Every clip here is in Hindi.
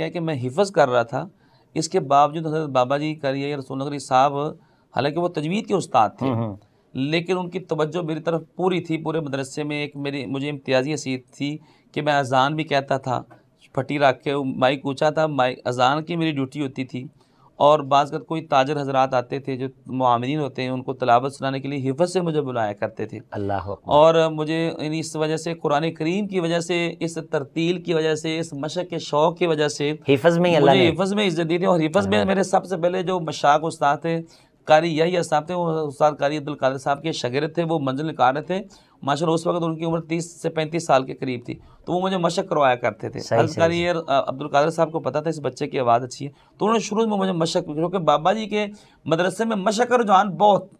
क्या है कि मैं हिफज कर रहा था इसके बावजूद हजरत बाबा जी करिए रसूल साहब हालांकि वो तजवीद के उस्ताद थे हम्म, हम्म। लेकिन उनकी तवज्जो मेरी तरफ पूरी थी पूरे मदरसे में एक मेरी मुझे इम्तियाजी हसीत थी कि मैं अजान भी कहता था फटी रख के माइक ऊँचा था माइक अजान की मेरी ड्यूटी होती थी और बाज़त कोई ताजर हजरात आते थे जो मामिन होते हैं उनको तलावत सुनाने के लिए हिफत से मुझे बुलाया करते थे अल्लाह और मुझे इस वजह से कुरान करीम की वजह से इस तरतील की वजह से इस मशक़ के शौक़ की वजह से हिफज में मुझे हिफज में इज्जत दी थी और हिफज में मेरे सबसे पहले जो मशाक उस्ताद थे कारी यही साहब थे वो उस्ताद कारी अब्दुल कादिर साहब के शगिर थे वो मंजिल कार थे माशा उस वक्त उनकी उम्र तीस से पैंतीस साल के करीब थी तो वो मुझे मशक करवाया करते थे हल्कारी अब्दुल कादर साहब को पता था इस बच्चे की आवाज़ अच्छी है तो उन्होंने शुरू में मुझे मशक क्योंकि बाबा जी के मदरसे में मशक रुझान बहुत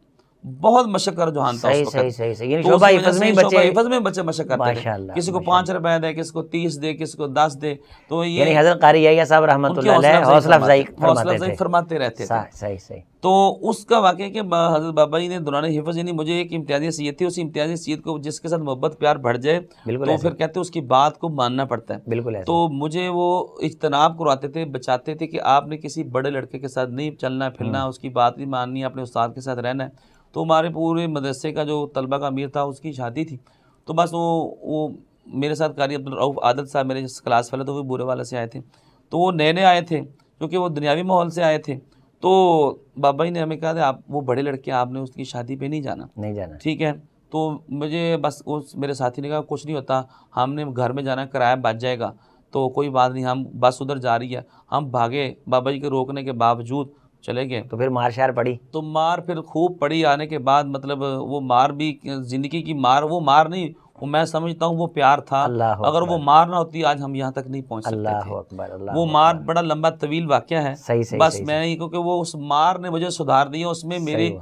बहुत मशक्कर जो हानता सही, सही, सही, सही, तो बचे में बचे मशक्कर किसी को पांच रुपए दे किसी को तीस दे किसी को दस दे तो ये साहब रहमतुल्लाह हौसला अफजाई फरमाते रहते थे तो उसका वाक्य कि हजरत बाबा जी ने दुरान हिफज यानी मुझे एक इम्तियाजी सीयत थी उस इम्तियाजी सीयत को जिसके साथ मोहब्बत प्यार बढ़ जाए तो फिर कहते हैं उसकी बात को मानना पड़ता है बिल्कुल तो मुझे वो इजतनाब करवाते थे बचाते थे कि आपने किसी बड़े लड़के के साथ नहीं चलना फिरना हम्म। उसकी बात नहीं माननी अपने उस्ताद के साथ रहना है तो हमारे पूरे मदरसे का जो तलबा का अमीर था उसकी शादी थी तो बस वो वो मेरे साथ कारी अब्दुलरऊफ़ आदत साहब मेरे क्लास वाले तो वो बुरे वाले से आए थे तो वो नए नए आए थे क्योंकि वो दुनियावी माहौल से आए थे तो बाबा जी ने हमें कहा था आप वो बड़े लड़के आपने उसकी शादी पे नहीं जाना नहीं जाना ठीक है तो मुझे बस उस मेरे साथी ने कहा कुछ नहीं होता हमने घर में जाना किराया बच जाएगा तो कोई बात नहीं हम बस उधर जा रही है हम भागे बाबा जी के रोकने के बावजूद चले गए तो फिर मार शार पड़ी तो मार फिर खूब पड़ी आने के बाद मतलब वो मार भी ज़िंदगी की मार वो मार नहीं वो मैं समझता हूँ वो प्यार था अगर वो मार ना होती आज हम यहाँ तक नहीं पहुँच वो मार बड़ा लंबा तवील वाक्य है सही सही बस मैं क्योंकि वो उस मार ने मुझे सुधार दिया उसमें मेरे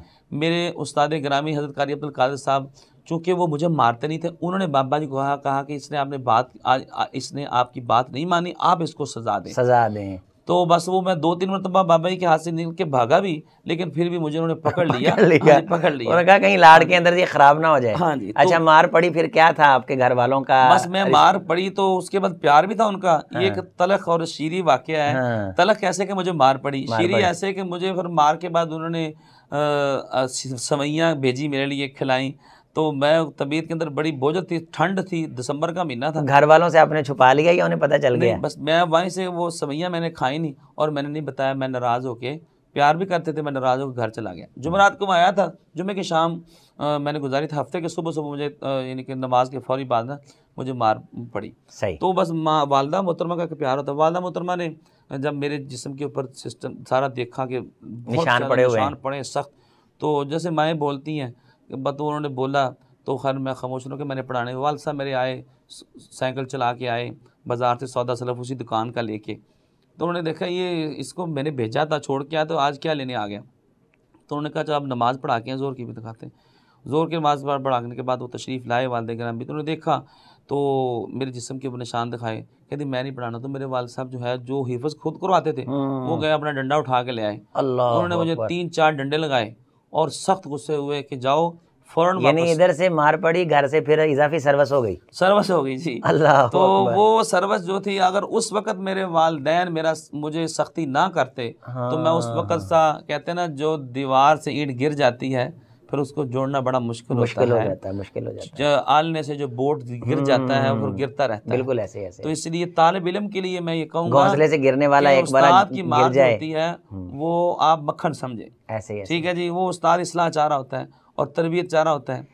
मेरे उस्ताद ग्रामी हजरत कारी अब्दुल कादिर साहब चूँकि वो मुझे मारते नहीं थे उन्होंने बाबा जी को कहा कहा कि इसने आपने बात आज इसने आपकी बात नहीं मानी आप इसको सजा दें सजा दें तो बस वो मैं दो तीन मरतबा बाबा जी के हाथ से निकल के भागा भी लेकिन फिर भी मुझे उन्होंने पकड़ लिया पकड़ लिया, और हाँ कहा कहीं लाड़ के हाँ अंदर ये खराब ना हो जाए हाँ जी तो अच्छा मार पड़ी फिर क्या था आपके घर वालों का बस मैं मार पड़ी तो उसके बाद प्यार भी था उनका ये हाँ। एक तलख और शीरी वाक्य है तलख ऐसे कि मुझे मार पड़ी शीरी ऐसे कि मुझे फिर मार के बाद उन्होंने सवैया भेजी मेरे लिए खिलाई तो मैं तबीयत के अंदर बड़ी बोझ थी ठंड थी दिसंबर का महीना था घर वालों से आपने छुपा लिया या उन्हें पता चल गया बस मैं वहीं से वो सवैयाँ मैंने खाई नहीं और मैंने नहीं बताया मैं नाराज़ होके प्यार भी करते थे मैं नाराज़ होकर घर चला गया जुमरात को आया था जुमे की शाम आ, मैंने गुजारी था हफ्ते के सुबह सुबह मुझे यानी कि नमाज के फौरी बाद ना मुझे मार पड़ी सही तो बस माँ वालदा मोहतरमा का प्यार होता वालदा मोहतरमा ने जब मेरे जिसम के ऊपर सिस्टम सारा देखा कि निशान पड़े निशान पड़े सख्त तो जैसे माएँ बोलती हैं बतो उन्होंने बोला तो खैर मैं खामोश हूँ कि मैंने पढ़ाने वाल साहब मेरे आए साइकिल चला के आए बाज़ार से सौदा सलफ उसी दुकान का लेके तो उन्होंने देखा ये इसको मैंने भेजा था छोड़ के आया तो आज क्या लेने आ गया तो उन्होंने कहा चलो अच्छा, आप नमाज़ पढ़ा के ज़ोर की भी दिखाते हैं ज़ोर की नमाज पर पढ़ाने के बाद वो तशरीफ़ लाए के नाम भी तो उन्होंने देखा तो मेरे जिसम के निशान दिखाए कहते मैं नहीं पढ़ाना तो मेरे वाल साहब जो है जो हिफज खुद करवाते थे वो हाँ। गए अपना डंडा उठा के ले आए उन्होंने मुझे तीन चार डंडे लगाए और सख्त गुस्से हुए कि जाओ फौरन यानी इधर से मार पड़ी घर से फिर इजाफी सर्वस हो गई सर्वस हो गई जी अल्लाह तो वो सर्वस जो थी अगर उस वक्त मेरे वालदेन मेरा मुझे सख्ती ना करते हाँ। तो मैं उस हाँ। वक्त सा कहते ना जो दीवार से ईट गिर जाती है फिर उसको जोड़ना बड़ा मुश्किल मुश्किल हो जाता है मुश्किल हो जाता है आलने से जो बोट गिर हम्म। जाता है और गिरता रहता है बिल्कुल ऐसे ऐसे तो इसलिए तालब इलम के लिए मैं ये कहूँगा से गिरने वाला एक बार की मार होती है हम्म। वो आप मक्खन समझे ऐसे ठीक है जी वो उस्ताद इसलाह चाह रहा होता है और तरबियत चाह रहा होता है